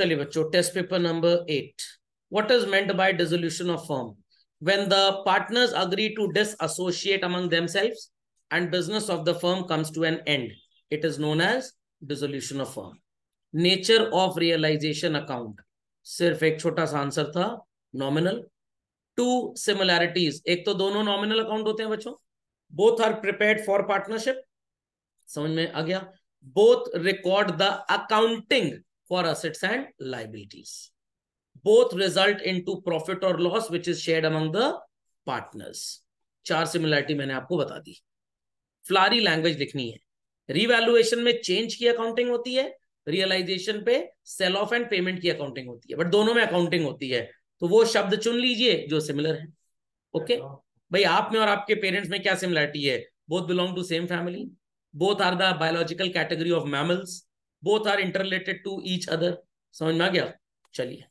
चलिए बच्चों test paper number eight what is meant by dissolution of firm when the partners agree to dissociate among and business of the firm comes to an end it is known as dissolution of firm nature of realization account सिर्फ एक छोटा सा answer था nominal to similarities एक तो दोनों nominal account होते हैं बच्चों both are prepare for partnership समझ में आ गया both record the accounting for assets and liabilities. Both result into profit or loss which is shared among the partners. चार सिमिलरिटी मैंने आपको बता दी फ्लारी लैंग्वेज लिखनी है रिवैल्युएशन में चेंज की अकाउंटिंग होती है रियलाइजेशन पे सेल ऑफ एंड पेमेंट की अकाउंटिंग होती है बट दोनों में अकाउंटिंग होती है तो वो शब्द चुन लीजिए जो सिमिलर है ओके okay? भाई आप में और आपके पेरेंट्स में क्या सिमिलरिटी है both belong to same family both are the biological category of mammals both are interrelated to each other समझ में आ गया चलिए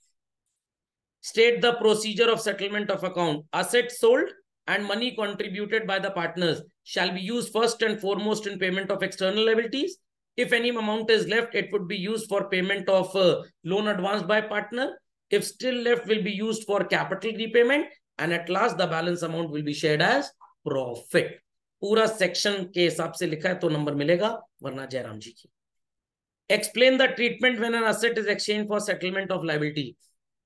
state the procedure of settlement of account asset sold and money contributed by the partners shall be used first and foremost in payment of external liabilities. If any amount is left, it would be used for payment of uh, loan advanced by partner. If still left, will be used for capital repayment. And at last, the balance amount will be shared as profit. पूरा section के हिसाब से लिखा है तो number मिलेगा वरना जयराम जी की Explain the treatment when an asset is exchanged for settlement of liability.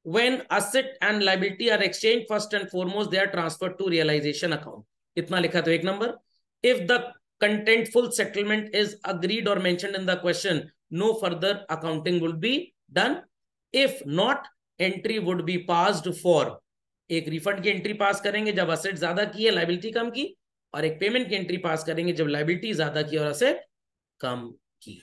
When asset and liability are exchanged, first and foremost, they are transferred to realization account. Itna likha to ek number. If the contentful settlement is agreed or mentioned in the question, no further accounting will be done. If not, entry would be passed for एक refund की entry pass करेंगे जब asset ज्यादा की है liability कम की और एक पेमेंट की एंट्री पास करेंगे जब लाइबिलिटी ज्यादा की और असेट कम की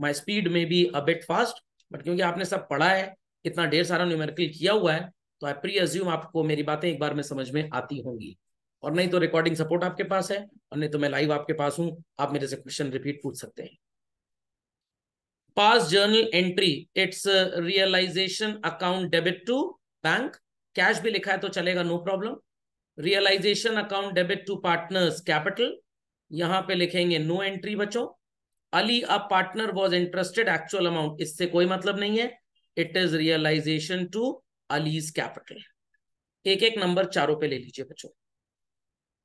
माई स्पीड में be a bit fast but क्योंकि आपने सब पढ़ा है इतना ढेर सारा न्यूमेरिकल किया हुआ है तो आई प्री एज्यूम आपको मेरी बातें एक बार में समझ में आती होंगी और नहीं तो रिकॉर्डिंग सपोर्ट आपके पास है और नहीं तो मैं लाइव आपके पास हूं आप मेरे से क्वेश्चन रिपीट पूछ सकते हैं pass journal entry it's realization account debit to bank cash भी लिखा है तो चलेगा no problem realization account debit to partners capital यहां पे लिखेंगे नो एंट्री बच्चों Ali a partner was interested actual amount इससे कोई मतलब नहीं है it is realization to Ali's capital एक एक नंबर चारों पे ले लीजिए बच्चों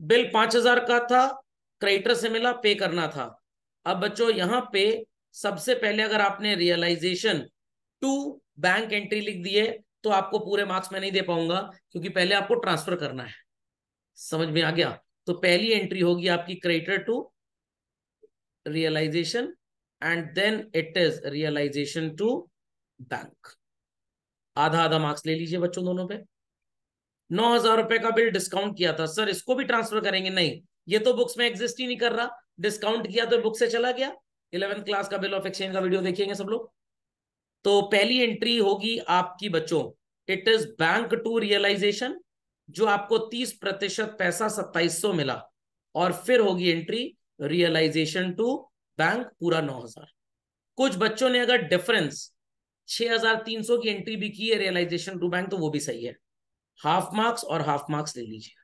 बिल पांच हजार का था क्रेडिटर से मिला पे करना था अब बच्चों यहां पे सबसे पहले अगर आपने रियलाइजेशन टू बैंक एंट्री लिख दिए तो आपको पूरे मार्क्स में नहीं दे पाऊंगा क्योंकि पहले आपको ट्रांसफर करना है समझ में आ गया तो पहली एंट्री होगी आपकी creditor to realization and then it is realization to bank. आधा आधा मार्क्स ले लीजिए बच्चों दोनों पे नौ हजार रुपए का बिल डिस्काउंट किया था सर इसको भी ट्रांसफर करेंगे नहीं ये तो बुक्स में एग्जिस्ट ही नहीं कर रहा डिस्काउंट किया तो बुक से चला गया इलेवेंथ क्लास का बिल ऑफ एक्सचेंज का वीडियो देखेंगे सब लोग तो पहली एंट्री होगी आपकी बच्चों it is bank to realization जो आपको तीस प्रतिशत पैसा सत्ताईस मिला और फिर होगी एंट्री रियलाइजेशन टू बैंक पूरा नौ हजार कुछ बच्चों ने अगर डिफरेंस 6300 की एंट्री भी की है रियलाइजेशन टू बैंक तो वो भी सही है हाफ मार्क्स और हाफ मार्क्स ले लीजिए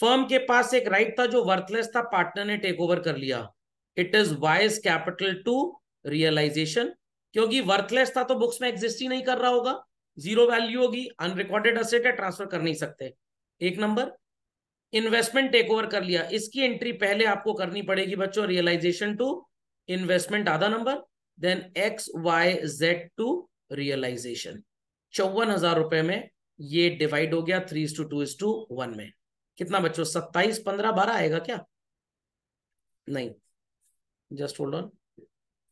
फर्म के पास एक राइट था जो वर्थलेस था पार्टनर ने टेक ओवर कर लिया it is Y's capital to realization क्योंकि वर्थलेस था तो बुक्स में एग्जिस्ट ही नहीं कर रहा होगा जीरो वैल्यू होगी अनरिकॉर्डेड असेट है ट्रांसफर कर नहीं सकते एक नंबर इन्वेस्टमेंट टेक ओवर कर लिया इसकी एंट्री पहले आपको करनी पड़ेगी बच्चों रियलाइजेशन टू इन्वेस्टमेंट आधा number then X Y Z to realization चौवन हजार रुपए में ये डिवाइड हो गया three two two is to one में कितना बच्चों सत्ताईस पंद्रह बारह आएगा क्या नहीं just hold on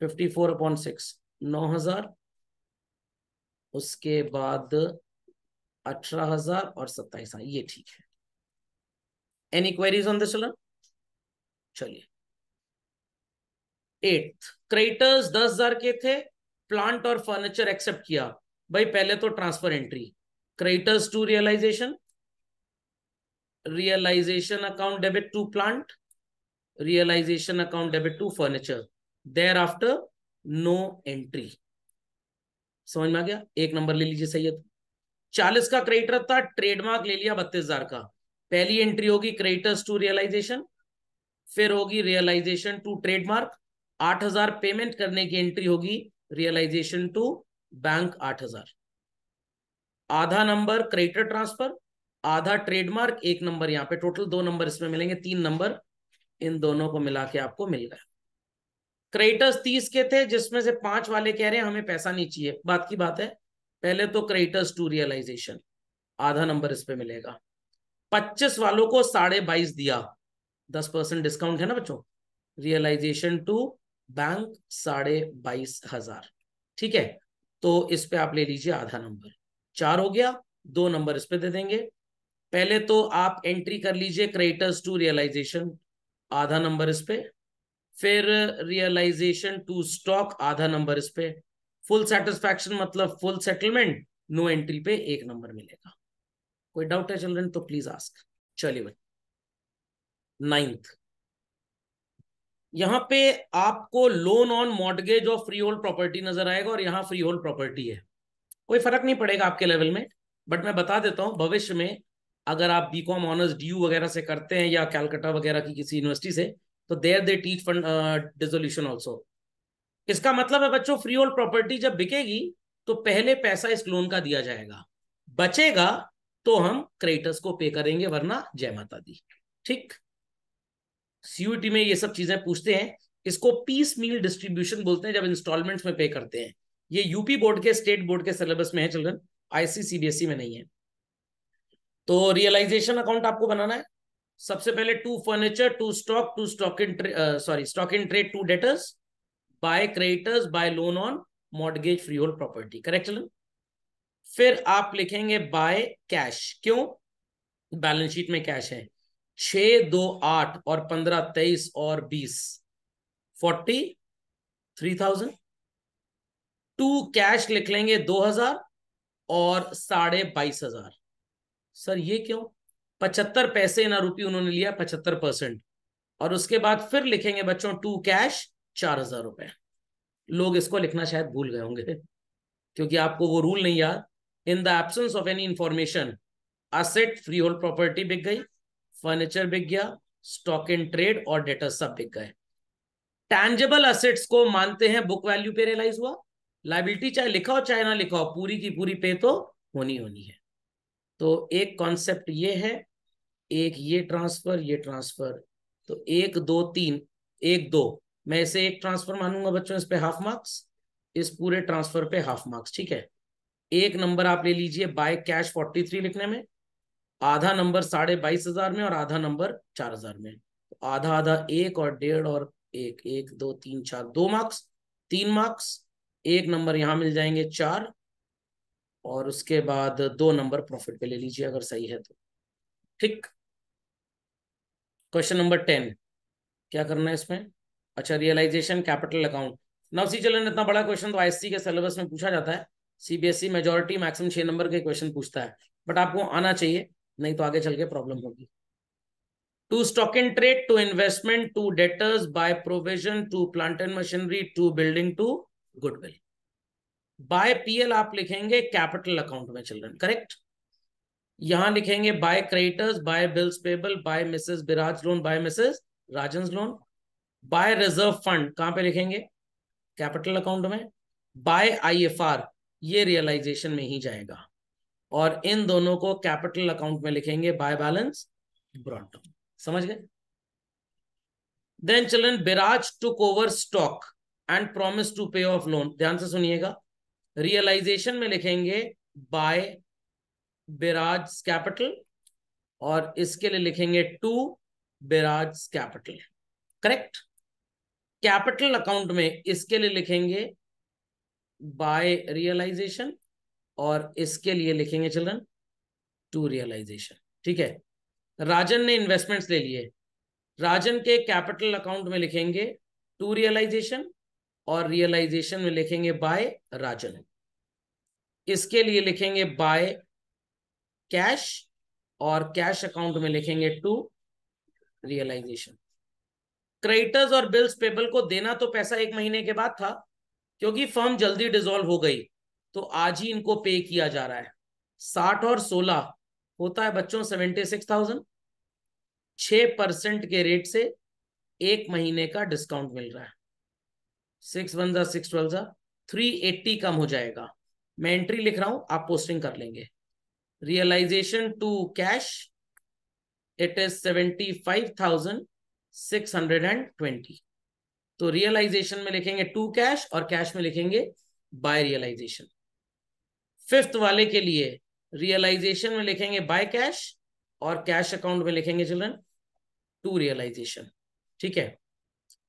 fifty four upon six नौ हजार उसके बाद अठारह हजार और सत्ताईस हाँ, ये ठीक है एनी क्वेरीज ऑन दिस चलिए एट क्रेडिटर्स दस हजार के थे प्लांट और फर्नीचर एक्सेप्ट किया भाई पहले तो transfer entry creditors to realization realization account debit to plant realization account debit to furniture thereafter no entry समझ में आ गया एक नंबर ले लीजिए सही है चालीस का क्रेडिटर था ट्रेडमार्क ले लिया बत्तीस हजार का पहली एंट्री होगी क्रेडिटर्स टू रियलाइजेशन फिर होगी रियलाइजेशन टू ट्रेडमार्क आठ हजार पेमेंट करने की एंट्री होगी रियलाइजेशन टू बैंक आठ हजार आधा नंबर क्रेडिटर ट्रांसफर आधा ट्रेडमार्क एक नंबर यहां पे टोटल दो नंबर इसमें मिलेंगे तीन नंबर इन दोनों को मिला के आपको मिल गया क्रेडिटर्स तीस के थे जिसमें से पांच वाले कह रहे हैं हमें पैसा नहीं चाहिए बात की बात है पहले तो क्रेडिटर्स टू रियलाइजेशन आधा नंबर इस पे मिलेगा पच्चीस वालों को साढ़े बाईस दिया दस परसेंट डिस्काउंट है ना बच्चों रियलाइजेशन टू बैंक साढ़े बाईस हजार ठीक है तो इस पे आप ले लीजिए आधा नंबर चार हो गया दो नंबर इस पे दे देंगे पहले तो आप एंट्री कर लीजिए क्रेडिटर्स टू रियलाइजेशन आधा नंबर इस पे फिर रियलाइजेशन टू स्टॉक आधा नंबर इस पे फुल सेटिस्फैक्शन मतलब फुल सेटलमेंट नो एंट्री पे एक नंबर मिलेगा कोई डाउट है चिल्ड्रन तो प्लीज आस्क चलिए भाई नाइन्थ यहां पे आपको लोन ऑन मॉडगेज और फ्री होल्ड प्रॉपर्टी नजर आएगा और यहां फ्री होल्ड प्रॉपर्टी है कोई फर्क नहीं पड़ेगा आपके लेवल में बट मैं बता देता हूं भविष्य में अगर आप बीकॉम ऑनर्स डी वगैरह से करते हैं या कैलकाटा वगैरह की किसी यूनिवर्सिटी से तो there they teach fund dissolution also इसका मतलब है बच्चों फ्री होल्ड प्रॉपर्टी जब बिकेगी तो पहले पैसा इस लोन का दिया जाएगा बचेगा तो हम क्रेडिटर्स को पे करेंगे वरना जय माता दी ठीक सीयूटी में ये सब चीजें पूछते हैं इसको पीस मील डिस्ट्रीब्यूशन बोलते हैं जब इंस्टॉलमेंट में पे करते हैं ये यूपी बोर्ड के स्टेट बोर्ड के सिलेबस में है चिल्ड्रन आईसी सीबीएसई में नहीं है तो रियलाइजेशन अकाउंट आपको बनाना है सबसे पहले to furniture to stock to stock in sorry stock in trade to debtors by creditors by loan on mortgage freehold property correct children फिर आप लिखेंगे बाय कैश क्यों बैलेंस शीट में कैश है छ दो आठ और पंद्रह तेईस और बीस forty three thousand to cash लिख लेंगे दो हजार और साढ़े बाईस हजार सर ये क्यों पचहत्तर पैसे ना रुपये उन्होंने लिया पचहत्तर परसेंट और उसके बाद फिर लिखेंगे बच्चों टू कैश चार हजार रुपए लोग इसको लिखना शायद भूल गए होंगे क्योंकि आपको वो रूल नहीं याद in the absence of any information asset freehold property बिक गई फर्नीचर बिक गया स्टॉक एंड ट्रेड और डेटर सब बिक गए टैंजेबल असेट्स को मानते हैं बुक वैल्यू पे रियलाइज हुआ लाइबिलिटी चाहे लिखा हो चाहे ना लिखा हो पूरी की पूरी पे तो होनी होनी है तो एक कॉन्सेप्ट ये है एक ये ट्रांसफर ये ट्रांसफर तो एक दो तीन एक दो मैं इसे एक ट्रांसफर मानूंगा बच्चों इस पे हाफ मार्क्स इस पूरे ट्रांसफर पे हाफ मार्क्स ठीक है एक नंबर आप ले लीजिए बाय कैश फोर्टी थ्री लिखने में आधा नंबर साढ़े बाईस हजार में और आधा नंबर चार हजार में तो आधा आधा एक और डेढ़ और एक एक दो तीन चार दो मार्क्स तीन मार्क्स एक नंबर यहाँ मिल जाएंगे चार और उसके बाद दो नंबर प्रॉफिट पे ले लीजिए अगर सही है तो ठीक क्वेश्चन नंबर टेन क्या करना है इसमें अच्छा रियलाइजेशन कैपिटल अकाउंट नवसी चलन इतना बड़ा क्वेश्चन तो आईसी के सिलेबस में पूछा जाता है सीबीएसई मेजोरिटी मैक्सिमम छह नंबर के क्वेश्चन पूछता है बट आपको आना चाहिए नहीं तो आगे चल के प्रॉब्लम होगी to stock and trade to investment to debtors by provision to plant and machinery to building to goodwill by PL आप लिखेंगे कैपिटल अकाउंट में चिल्ड्रन करेक्ट यहां लिखेंगे by creditors by bills payable by Mrs Biraj loan by Mrs Rajan loan by reserve fund कहां पे लिखेंगे capital account में by IFR ये रियलाइजेशन में ही जाएगा और इन दोनों को कैपिटल अकाउंट में लिखेंगे बाय बैलेंस ब्रॉड डाउन समझ गए then children Biraj took over stock and promise to pay off loan ध्यान से सुनिएगा रियलाइजेशन में लिखेंगे बाय बिराज कैपिटल और इसके लिए लिखेंगे to Biraj capital correct capital account में इसके लिए लिखेंगे बाय रियलाइजेशन और इसके लिए लिखेंगे चिल्ड्रन टू रियलाइजेशन ठीक है राजन ने इन्वेस्टमेंट्स ले लिए राजन के कैपिटल अकाउंट में लिखेंगे टू रियलाइजेशन और रियलाइजेशन में लिखेंगे बाय राजन इसके लिए लिखेंगे बाय कैश और कैश अकाउंट में लिखेंगे टू रियलाइजेशन क्रेडिटर्स और बिल्स पेबल को देना तो पैसा एक महीने के बाद था क्योंकि फर्म जल्दी डिजोल्व हो गई तो आज ही इनको पे किया जा रहा है साठ और सोलह होता है बच्चों सेवेंटी सिक्स थाउजेंड छ परसेंट के रेट से एक महीने का डिस्काउंट मिल रहा है सिक्स वन जा सिक्स ट्वेल्व जा थ्री एट्टी कम हो जाएगा मैं एंट्री लिख रहा हूं आप पोस्टिंग कर लेंगे realization to cash it is seventy five thousand six hundred and twenty तो रियलाइजेशन में लिखेंगे टू कैश और कैश में लिखेंगे बाय रियलाइजेशन फिफ्थ वाले के लिए रियलाइजेशन में लिखेंगे बाय कैश और कैश अकाउंट में लिखेंगे चिल्ड्रन टू रियलाइजेशन ठीक है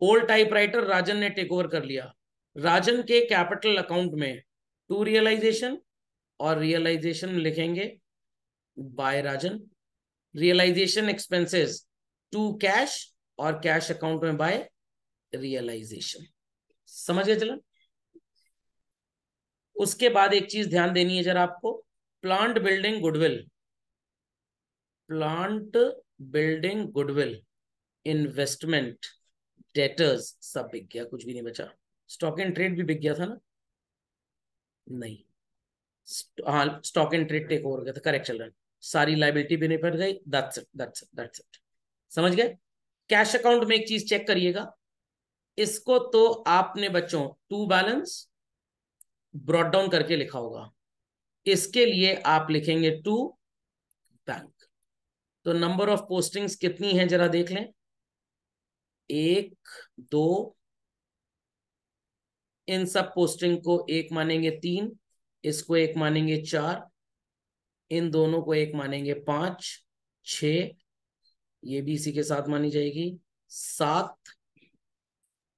ओल्ड टाइपराइटर राजन ने टेक ओवर कर लिया राजन के कैपिटल अकाउंट में टू रियलाइजेशन और रियलाइजेशन लिखेंगे by Rajan realization expenses to cash और कैश अकाउंट में बाय रियलाइजेशन समझ गए चलन उसके बाद एक चीज ध्यान देनी है जरा आपको plant building goodwill plant building goodwill investment debtors सब बिक गया कुछ भी नहीं बचा स्टॉक एंड ट्रेड भी बिक गया था ना नहीं हाँ stock and trade take over गया था करेक्ट चल रहा है सारी लाइबिलिटी भी नहीं पड़ गई that's it that's it that's it समझ गए कैश अकाउंट में एक चीज चेक करिएगा इसको तो आपने बच्चों टू बैलेंस ब्रॉड डाउन करके लिखा होगा इसके लिए आप लिखेंगे टू बैंक तो नंबर ऑफ पोस्टिंग्स कितनी है जरा देख लें एक दो इन सब पोस्टिंग को एक मानेंगे तीन इसको एक मानेंगे चार इन दोनों को एक मानेंगे पांच छ ये भी इसी के साथ मानी जाएगी सात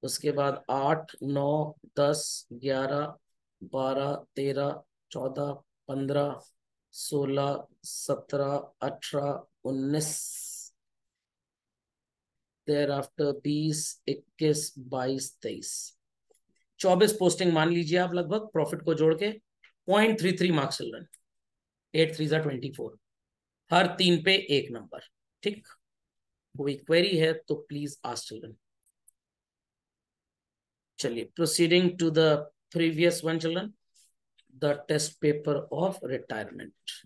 उसके बाद आठ नौ दस ग्यारह बारह तेरह चौदह पंद्रह सोलह सत्रह अठारह उन्नीस देर आफ्टर बीस इक्कीस बाईस तेईस चौबीस पोस्टिंग मान लीजिए आप लगभग प्रॉफिट को जोड़ के point three three marks eight three twenty four हर तीन पे एक नंबर ठीक कोई क्वेरी है तो please ask children proceeding to the previous one children the test paper of retirement